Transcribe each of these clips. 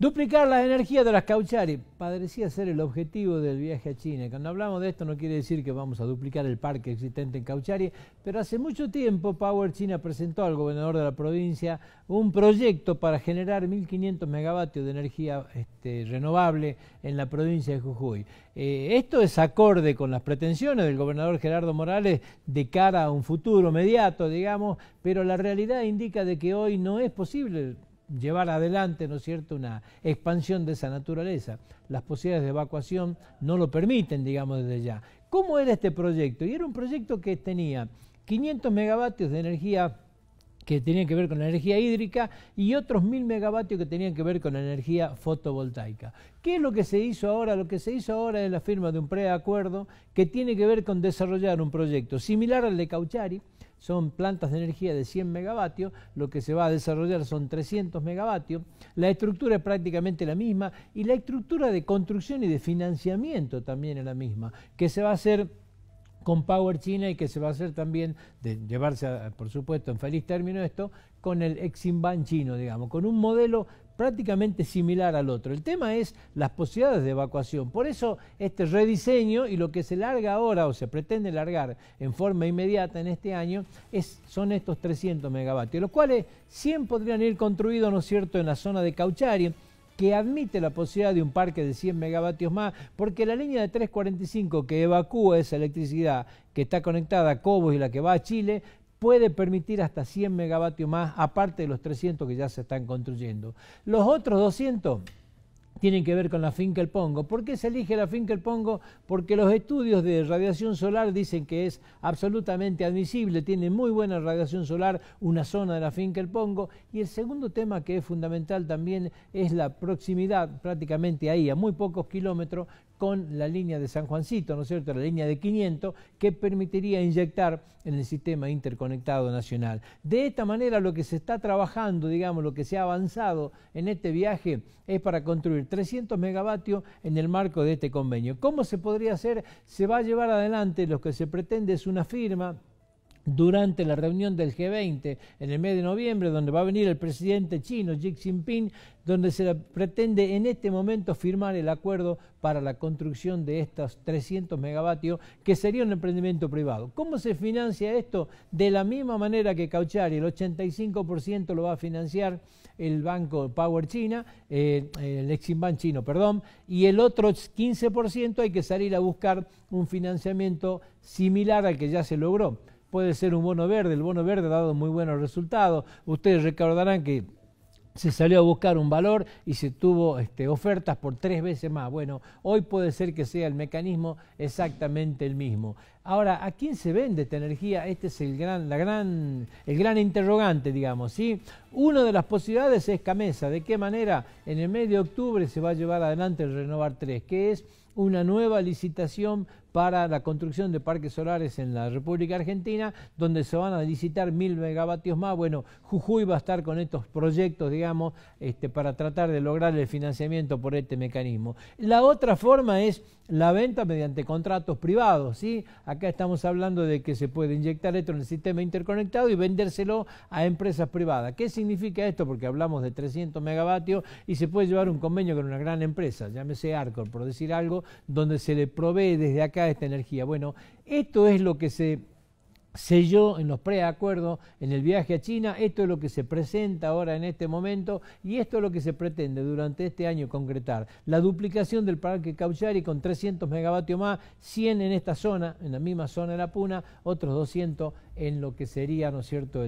Duplicar las energías de las cauchari parecía ser el objetivo del viaje a China. Cuando hablamos de esto no quiere decir que vamos a duplicar el parque existente en Cauchari, pero hace mucho tiempo Power China presentó al gobernador de la provincia un proyecto para generar 1.500 megavatios de energía este, renovable en la provincia de Jujuy. Eh, esto es acorde con las pretensiones del gobernador Gerardo Morales de cara a un futuro inmediato, digamos, pero la realidad indica de que hoy no es posible llevar adelante, ¿no es cierto?, una expansión de esa naturaleza. Las posibilidades de evacuación no lo permiten, digamos, desde ya. ¿Cómo era este proyecto? Y era un proyecto que tenía 500 megavatios de energía que tenían que ver con la energía hídrica y otros 1000 megavatios que tenían que ver con la energía fotovoltaica. ¿Qué es lo que se hizo ahora? Lo que se hizo ahora es la firma de un preacuerdo que tiene que ver con desarrollar un proyecto similar al de Cauchari, son plantas de energía de 100 megavatios, lo que se va a desarrollar son 300 megavatios, la estructura es prácticamente la misma y la estructura de construcción y de financiamiento también es la misma, que se va a hacer con Power China y que se va a hacer también, de llevarse por supuesto en feliz término esto, con el Eximban chino, digamos, con un modelo prácticamente similar al otro. El tema es las posibilidades de evacuación. Por eso este rediseño y lo que se larga ahora o se pretende largar en forma inmediata en este año es, son estos 300 megavatios, los cuales 100 podrían ir construidos, ¿no es cierto?, en la zona de Cauchari que admite la posibilidad de un parque de 100 megavatios más, porque la línea de 345 que evacúa esa electricidad que está conectada a Cobos y la que va a Chile, puede permitir hasta 100 megavatios más, aparte de los 300 que ya se están construyendo. Los otros 200 tienen que ver con la finca El Pongo. ¿Por qué se elige la finca El Pongo? Porque los estudios de radiación solar dicen que es absolutamente admisible, tiene muy buena radiación solar una zona de la finca El Pongo. Y el segundo tema que es fundamental también es la proximidad, prácticamente ahí, a muy pocos kilómetros, con la línea de San Juancito, ¿no es cierto?, la línea de 500, que permitiría inyectar en el sistema interconectado nacional. De esta manera lo que se está trabajando, digamos, lo que se ha avanzado en este viaje es para construir 300 megavatios en el marco de este convenio. ¿Cómo se podría hacer? Se va a llevar adelante, lo que se pretende es una firma durante la reunión del G20 en el mes de noviembre, donde va a venir el presidente chino Xi Jinping, donde se pretende en este momento firmar el acuerdo para la construcción de estos 300 megavatios, que sería un emprendimiento privado. ¿Cómo se financia esto? De la misma manera que Cauchari, el 85% lo va a financiar el banco Power China, eh, el Eximbank chino, perdón, y el otro 15% hay que salir a buscar un financiamiento similar al que ya se logró puede ser un bono verde. El bono verde ha dado muy buenos resultados. Ustedes recordarán que se salió a buscar un valor y se tuvo este, ofertas por tres veces más. Bueno, hoy puede ser que sea el mecanismo exactamente el mismo. Ahora, ¿a quién se vende esta energía? Este es el gran, interrogante, digamos, ¿sí? Una de las posibilidades es Camesa. ¿De qué manera? En el mes de octubre se va a llevar adelante el Renovar 3, que es una nueva licitación para la construcción de parques solares en la República Argentina, donde se van a licitar mil megavatios más. Bueno, Jujuy va a estar con estos proyectos, digamos, este, para tratar de lograr el financiamiento por este mecanismo. La otra forma es la venta mediante contratos privados. ¿sí? Acá estamos hablando de que se puede inyectar esto en el sistema interconectado y vendérselo a empresas privadas. ¿Qué significa esto? Porque hablamos de 300 megavatios y se puede llevar un convenio con una gran empresa, llámese Arcor, por decir algo, donde se le provee desde acá esta energía. Bueno, esto es lo que se selló en los preacuerdos en el viaje a China, esto es lo que se presenta ahora en este momento y esto es lo que se pretende durante este año concretar. La duplicación del parque Cauchari con 300 megavatios más, 100 en esta zona, en la misma zona de la Puna, otros 200 en lo que sería, ¿no es cierto?,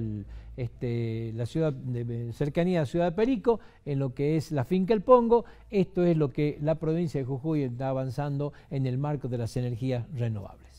este, la ciudad de, cercanía a Ciudad de Perico, en lo que es la finca El Pongo, esto es lo que la provincia de Jujuy está avanzando en el marco de las energías renovables.